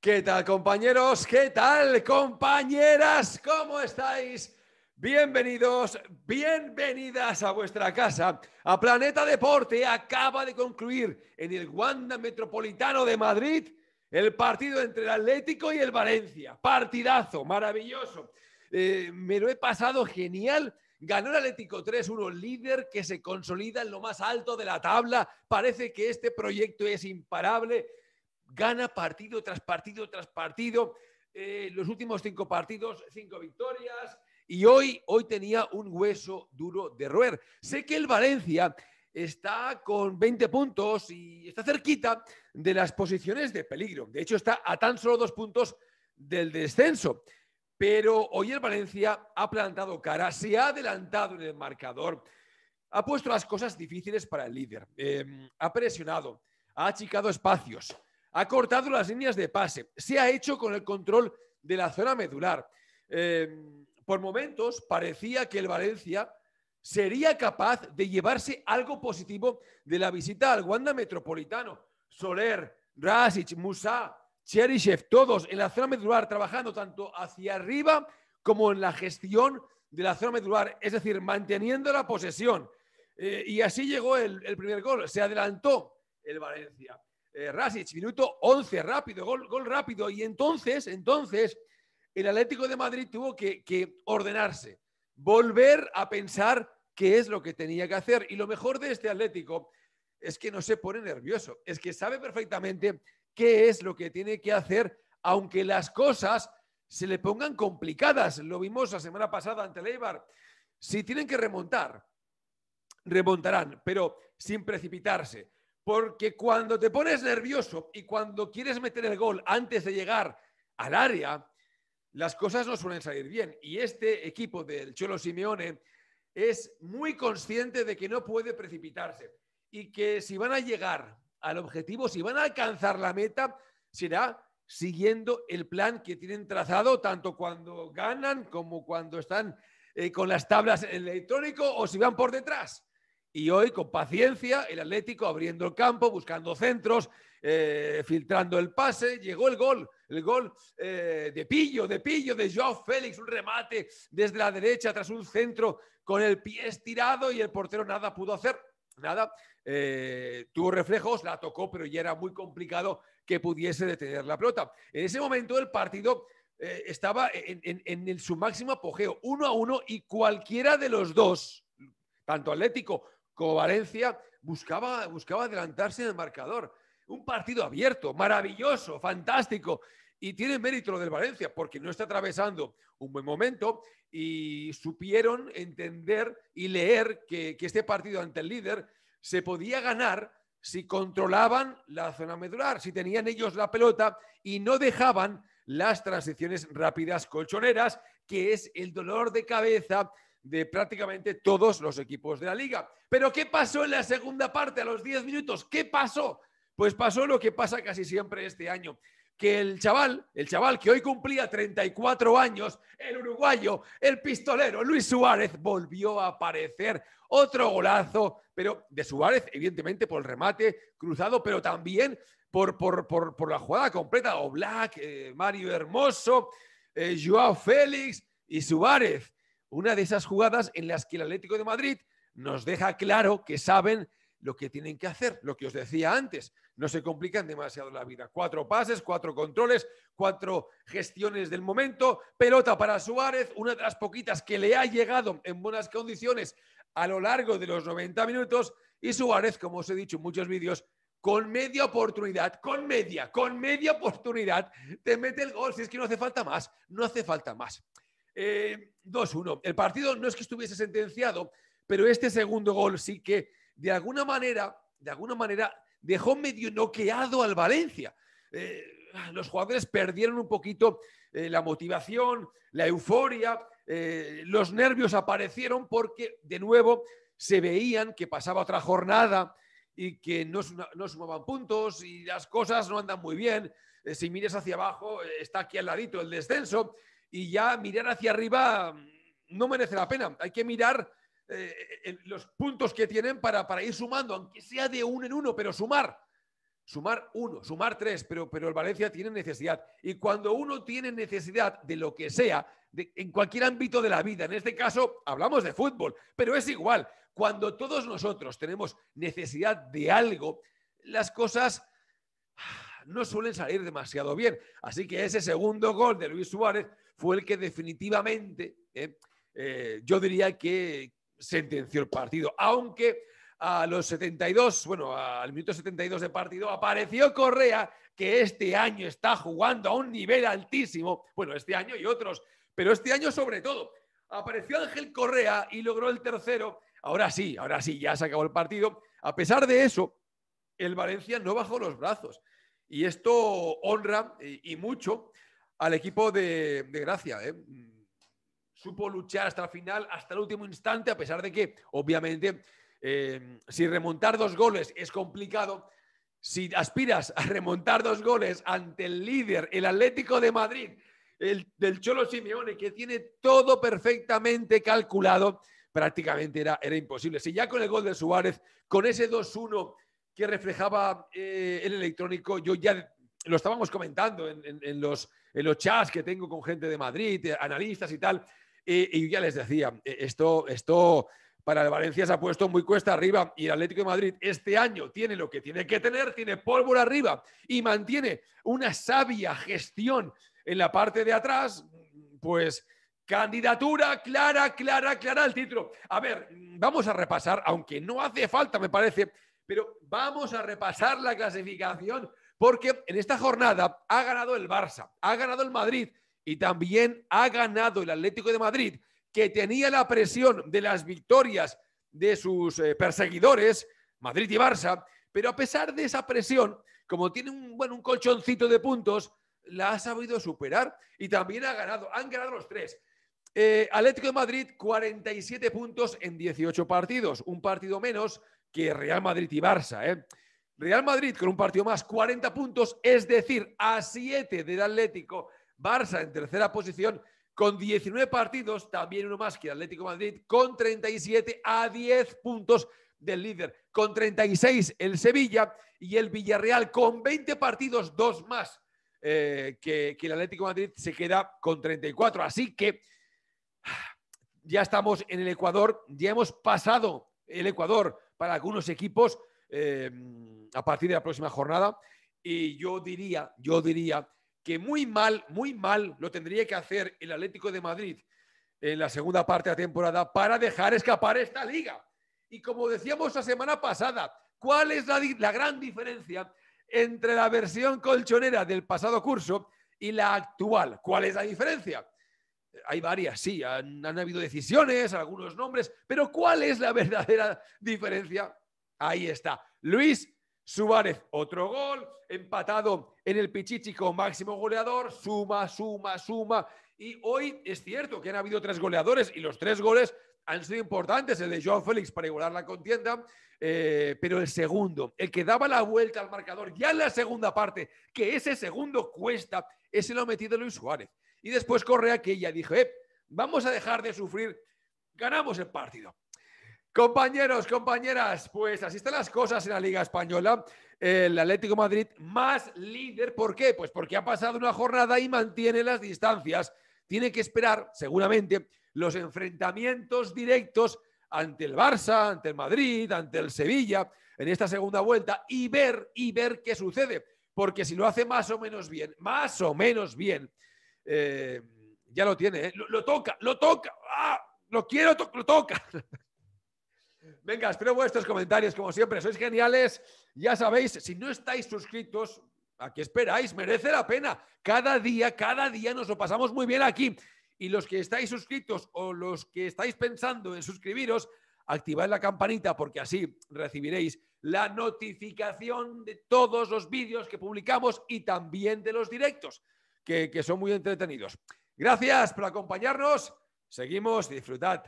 ¿Qué tal compañeros? ¿Qué tal compañeras? ¿Cómo estáis? Bienvenidos, bienvenidas a vuestra casa, a Planeta Deporte. Acaba de concluir en el Wanda Metropolitano de Madrid el partido entre el Atlético y el Valencia. Partidazo, maravilloso. Eh, me lo he pasado genial. Ganó el Atlético 3-1, líder que se consolida en lo más alto de la tabla. Parece que este proyecto es imparable gana partido tras partido tras partido. Eh, los últimos cinco partidos, cinco victorias. Y hoy, hoy tenía un hueso duro de roer. Sé que el Valencia está con 20 puntos y está cerquita de las posiciones de peligro. De hecho, está a tan solo dos puntos del descenso. Pero hoy el Valencia ha plantado cara, se ha adelantado en el marcador, ha puesto las cosas difíciles para el líder, em, ha presionado, ha achicado espacios, ha cortado las líneas de pase, se ha hecho con el control de la zona medular. Eh, por momentos parecía que el Valencia sería capaz de llevarse algo positivo de la visita al Wanda Metropolitano. Soler, Rasic, Musa, Cheryshev, todos en la zona medular trabajando tanto hacia arriba como en la gestión de la zona medular, es decir, manteniendo la posesión. Eh, y así llegó el primer gol, se adelantó el Valencia. Eh, minuto 11, rápido, gol, gol rápido. Y entonces, entonces, el Atlético de Madrid tuvo que, que ordenarse, volver a pensar qué es lo que tenía que hacer. Y lo mejor de este Atlético es que no se pone nervioso, es que sabe perfectamente qué es lo que tiene que hacer, aunque las cosas se le pongan complicadas. Lo vimos la semana pasada ante Leibar. Si tienen que remontar, remontarán, pero sin precipitarse. Porque cuando te pones nervioso y cuando quieres meter el gol antes de llegar al área, las cosas no suelen salir bien. Y este equipo del Cholo Simeone es muy consciente de que no puede precipitarse y que si van a llegar al objetivo, si van a alcanzar la meta, será siguiendo el plan que tienen trazado, tanto cuando ganan como cuando están eh, con las tablas en electrónico o si van por detrás. Y hoy, con paciencia, el Atlético abriendo el campo, buscando centros, eh, filtrando el pase, llegó el gol, el gol eh, de pillo, de pillo, de Joao Félix, un remate desde la derecha tras un centro con el pie estirado y el portero nada pudo hacer, nada, eh, tuvo reflejos, la tocó, pero ya era muy complicado que pudiese detener la pelota. En ese momento el partido estaba en, su máximo apogeo, uno a uno, y cualquiera de los dos, tanto Atlético como Valencia, buscaba, adelantarse en el marcador. Un partido abierto, maravilloso, fantástico. Y tiene mérito lo del Valencia, porque no está atravesando un buen momento y supieron entender y leer que, que este partido ante el líder se podía ganar si controlaban la zona medular, si tenían ellos la pelota y no dejaban las transiciones rápidas colchoneras, que es el dolor de cabeza de prácticamente todos los equipos de la liga. Pero ¿qué pasó en la segunda parte, a los 10 minutos? ¿Qué pasó? Pues pasó lo que pasa casi siempre este año, que el chaval, el chaval que hoy cumplía 34 años, el uruguayo, el pistolero Luis Suárez, volvió a aparecer. Otro golazo, pero de Suárez, evidentemente, por el remate cruzado, pero también por, la jugada completa. O Black, eh, Mario Hermoso, eh, Joao Félix y Suárez una de esas jugadas en las que el Atlético de Madrid nos deja claro que saben lo que tienen que hacer, lo que os decía antes. No se complican demasiado la vida. Cuatro pases, cuatro controles, cuatro gestiones del momento, pelota para Suárez, una de las poquitas que le ha llegado en buenas condiciones a lo largo de los 90 minutos y Suárez, como os he dicho en muchos vídeos, con media oportunidad, con media, con media oportunidad, te mete el gol. Si es que no hace falta más, no hace falta más. 2-1. Eh, el partido no es que estuviese sentenciado, pero este segundo gol sí que de alguna manera, de alguna manera dejó medio noqueado al Valencia. Eh, los jugadores perdieron un poquito eh, la motivación, la euforia, los nervios aparecieron porque de nuevo se veían que pasaba otra jornada y que no, no sumaban puntos y las cosas no andan muy bien. si mires hacia abajo, está aquí al ladito el descenso y ya mirar hacia arriba mm, no merece la pena. Hay que mirar eh, eh, los puntos que tienen para, ir sumando, aunque sea de uno en uno, pero sumar. Sumar uno, sumar tres, pero, pero el Valencia tiene necesidad. Y cuando uno tiene necesidad de lo que sea, en cualquier ámbito de la vida, en este caso hablamos de fútbol, pero es igual. Cuando todos nosotros tenemos necesidad de algo, las cosas ah, no suelen salir demasiado bien. Así que ese segundo gol de Luis Suárez fue el que definitivamente, eh, eh, yo diría que sentenció el partido, aunque a los 72, bueno, al minuto 72 de partido, apareció Correa, que este año está jugando a un nivel altísimo, bueno, este año y otros, pero este año sobre todo. Apareció Ángel Correa y logró el tercero. Ahora sí, ahora sí, ya se acabó el partido. A pesar de eso, el Valencia no bajó los brazos. Y esto honra eh, y mucho al equipo de, Gracia. ¿eh? Mm, supo luchar hasta el final, hasta el último instante, a pesar de que, obviamente, eh, si remontar dos goles es complicado, si aspiras a remontar dos goles ante el líder, el Atlético de Madrid, el del Cholo Simeone, que tiene todo perfectamente calculado, prácticamente era, imposible. Si ya con el gol de Suárez, con ese 2-1 que reflejaba eh, el electrónico, yo ya lo estábamos comentando en, los, en los chats que tengo con gente de Madrid, eh, analistas y tal, eh, y, ya les decía, eh, esto, esto para el Valencia se ha puesto muy cuesta arriba y el Atlético de Madrid este año tiene lo que tiene que tener, tiene pólvora arriba y mantiene una sabia gestión en la parte de atrás, pues candidatura clara, clara, clara al título. A ver, vamos a repasar, aunque no hace falta, me parece, pero vamos a repasar la clasificación porque en esta jornada ha ganado el Barça, ha ganado el Madrid y también ha ganado el Atlético de Madrid, que tenía la presión de las victorias de sus eh, perseguidores, Madrid y Barça, pero a pesar de esa presión, como tiene un, bueno, un colchoncito de puntos, la ha sabido superar y también ha ganado, han ganado los tres. Eh, Atlético de Madrid, 47 puntos en 18 partidos, un partido menos que Real Madrid y Barça. ¿eh? Real Madrid con un partido más, 40 puntos, es decir, a 7 del Atlético. Barça en tercera posición con 19 partidos, también uno más que el Atlético Madrid, con 37 a 10 puntos del líder, con 36 el Sevilla y el Villarreal con 20 partidos, dos más eh, que, el Atlético Madrid se queda con 34. Así que ya estamos en el Ecuador, ya hemos pasado el Ecuador para algunos equipos eh, a partir de la próxima jornada. Y yo diría, yo diría que muy mal, muy mal lo tendría que hacer el Atlético de Madrid en la segunda parte de la temporada para dejar escapar esta liga. Y como decíamos la semana pasada, ¿cuál es la, gran diferencia entre la versión colchonera del pasado curso y la actual? ¿Cuál es la diferencia? hay varias, sí, han, habido decisiones, algunos nombres, pero ¿cuál es la verdadera diferencia? Ahí está. Luis Suárez, otro gol, empatado en el Pichichi máximo goleador, suma, suma, suma. Y hoy es cierto que han habido tres goleadores y los tres goles han sido importantes, el de Joan Félix para igualar la contienda, eh, pero el segundo, el que daba la vuelta al marcador ya en la segunda parte, que ese segundo cuesta, ese lo ha metido Luis Suárez. Y después Correa que ella dijo, eh, vamos a dejar de sufrir, ganamos el partido. Compañeros, compañeras, pues así están las cosas en la Liga Española. El Atlético Madrid más líder, ¿por qué? Pues porque ha pasado una jornada y mantiene las distancias. Tiene que esperar, seguramente, los enfrentamientos directos ante el Barça, ante el Madrid, ante el Sevilla, en esta segunda vuelta y ver, y ver qué sucede. Porque si lo hace más o menos bien, más o menos bien, eh, ya lo tiene, ¿eh? lo, toca, lo toca, ¡Ah! lo quiero, lo toca. Venga, espero vuestros comentarios, como siempre, sois geniales. Ya sabéis, si no estáis suscritos, ¿a qué esperáis? Merece la pena. Cada día, cada día nos lo pasamos muy bien aquí. Y los que estáis suscritos o los que estáis pensando en suscribiros, activad la campanita porque así recibiréis la notificación de todos los vídeos que publicamos y también de los directos, que, que son muy entretenidos. Gracias por acompañarnos. Seguimos, disfrutad.